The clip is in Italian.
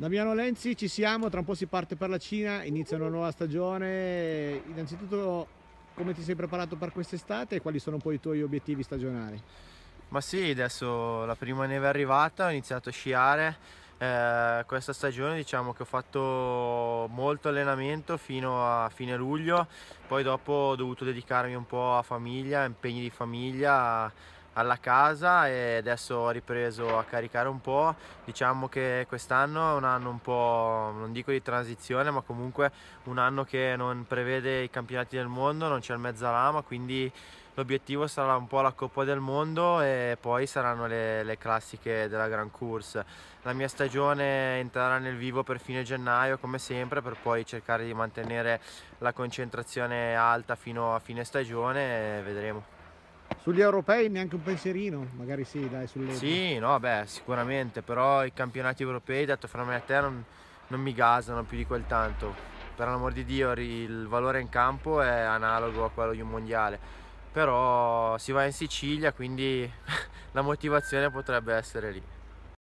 Damiano Lenzi, ci siamo, tra un po' si parte per la Cina, inizia una nuova stagione. Innanzitutto, come ti sei preparato per quest'estate e quali sono poi i tuoi obiettivi stagionali? Ma sì, adesso la prima neve è arrivata, ho iniziato a sciare. Eh, questa stagione diciamo che ho fatto molto allenamento fino a fine luglio, poi dopo ho dovuto dedicarmi un po' a famiglia, impegni di famiglia, alla casa e adesso ho ripreso a caricare un po'. Diciamo che quest'anno è un anno un po', non dico di transizione, ma comunque un anno che non prevede i campionati del mondo, non c'è il mezzalama, quindi l'obiettivo sarà un po' la Coppa del Mondo e poi saranno le, le classiche della Grand Course. La mia stagione entrerà nel vivo per fine gennaio come sempre per poi cercare di mantenere la concentrazione alta fino a fine stagione e vedremo. Sugli europei neanche un pensierino, magari sì, dai, sulle... Sì, no, beh, sicuramente, però i campionati europei, detto fra me e te, non, non mi gasano più di quel tanto. Per l'amor di Dio, il valore in campo è analogo a quello di un mondiale però si va in Sicilia quindi la motivazione potrebbe essere lì.